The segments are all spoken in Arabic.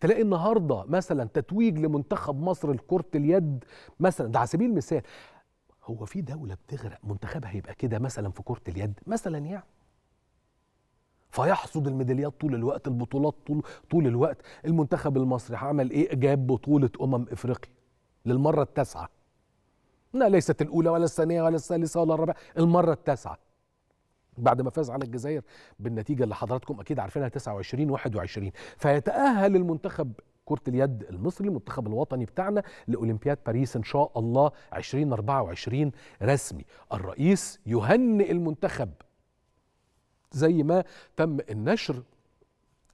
تلاقي النهارده مثلا تتويج لمنتخب مصر لكره اليد مثلا ده على سبيل المثال هو في دوله بتغرق منتخبها يبقى كده مثلا في كره اليد مثلا يعني فيحصد الميداليات طول الوقت البطولات طول طول الوقت المنتخب المصري عمل ايه جاب بطوله امم افريقيا للمره التاسعه لا ليست الاولى ولا الثانيه ولا الثالثه ولا الرابعه المره التاسعه بعد ما فاز على الجزائر بالنتيجة اللي حضراتكم أكيد عارفينها 29 21 فيتأهل المنتخب كرة اليد المصري المنتخب الوطني بتاعنا لأولمبياد باريس إن شاء الله 2024 رسمي الرئيس يهنئ المنتخب زي ما تم النشر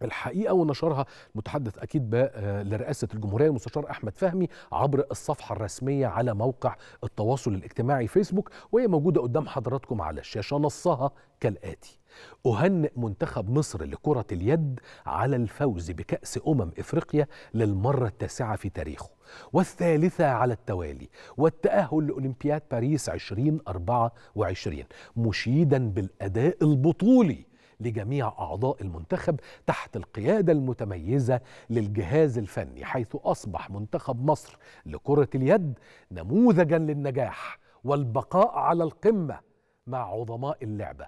الحقيقه ونشرها المتحدث اكيد آه، لرئاسه الجمهوريه المستشار احمد فهمي عبر الصفحه الرسميه على موقع التواصل الاجتماعي فيسبوك وهي موجوده قدام حضراتكم على الشاشه نصها كالاتي أهنئ منتخب مصر لكرة اليد على الفوز بكأس أمم إفريقيا للمرة التاسعة في تاريخه والثالثة على التوالي والتأهل لأولمبياد باريس 2024 مشيدا بالأداء البطولي لجميع أعضاء المنتخب تحت القيادة المتميزة للجهاز الفني حيث أصبح منتخب مصر لكرة اليد نموذجا للنجاح والبقاء على القمة مع عظماء اللعبه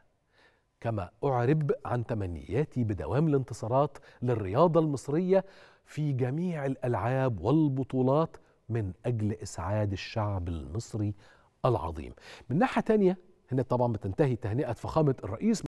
كما أعرب عن تمنياتي بدوام الانتصارات للرياضة المصرية في جميع الألعاب والبطولات من أجل إسعاد الشعب المصري العظيم من ناحية تانية هنا طبعا بتنتهي تهنئة فخامة الرئيس